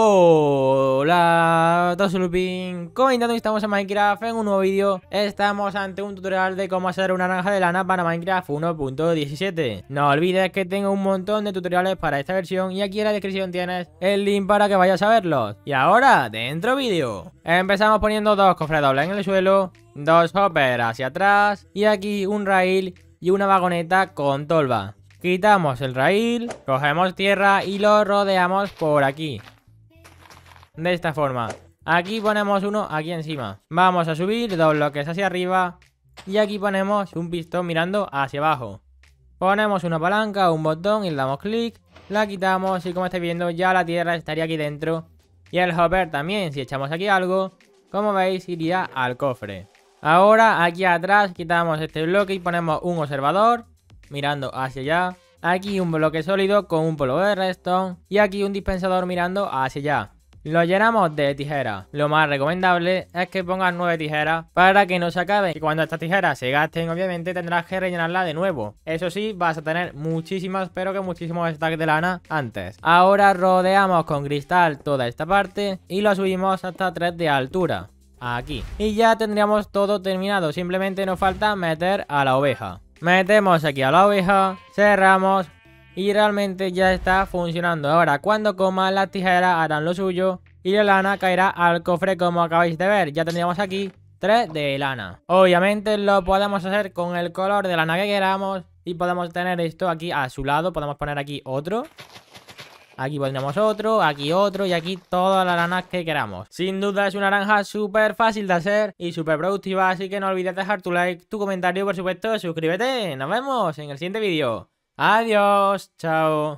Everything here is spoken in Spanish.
Hola, Tosulupin, comentando que estamos en Minecraft en un nuevo vídeo Estamos ante un tutorial de cómo hacer una naranja de lana para Minecraft 1.17 No olvides que tengo un montón de tutoriales para esta versión y aquí en la descripción tienes el link para que vayas a verlos Y ahora, dentro vídeo Empezamos poniendo dos cofres dobles en el suelo, dos hoppers hacia atrás y aquí un rail y una vagoneta con tolva Quitamos el rail, cogemos tierra y lo rodeamos por aquí de esta forma. Aquí ponemos uno aquí encima. Vamos a subir dos bloques hacia arriba. Y aquí ponemos un pistón mirando hacia abajo. Ponemos una palanca, un botón y le damos clic. La quitamos y como estáis viendo ya la tierra estaría aquí dentro. Y el hopper también, si echamos aquí algo, como veis iría al cofre. Ahora aquí atrás quitamos este bloque y ponemos un observador mirando hacia allá. Aquí un bloque sólido con un polvo de redstone y aquí un dispensador mirando hacia allá. Lo llenamos de tijera. Lo más recomendable es que pongas nueve tijeras para que no se acaben. Y cuando estas tijeras se gasten, obviamente tendrás que rellenarla de nuevo. Eso sí, vas a tener muchísimas, pero que muchísimos stacks de lana antes. Ahora rodeamos con cristal toda esta parte y lo subimos hasta 3 de altura. Aquí. Y ya tendríamos todo terminado. Simplemente nos falta meter a la oveja. Metemos aquí a la oveja, cerramos, y realmente ya está funcionando. Ahora, cuando coma, las tijeras harán lo suyo y la lana caerá al cofre como acabáis de ver. Ya tendríamos aquí 3 de lana. Obviamente lo podemos hacer con el color de lana que queramos y podemos tener esto aquí a su lado. Podemos poner aquí otro. Aquí pondremos otro, aquí otro y aquí todas las lanas que queramos. Sin duda es una naranja súper fácil de hacer y súper productiva, así que no olvides dejar tu like, tu comentario y por supuesto suscríbete. Nos vemos en el siguiente vídeo. Adiós, chao.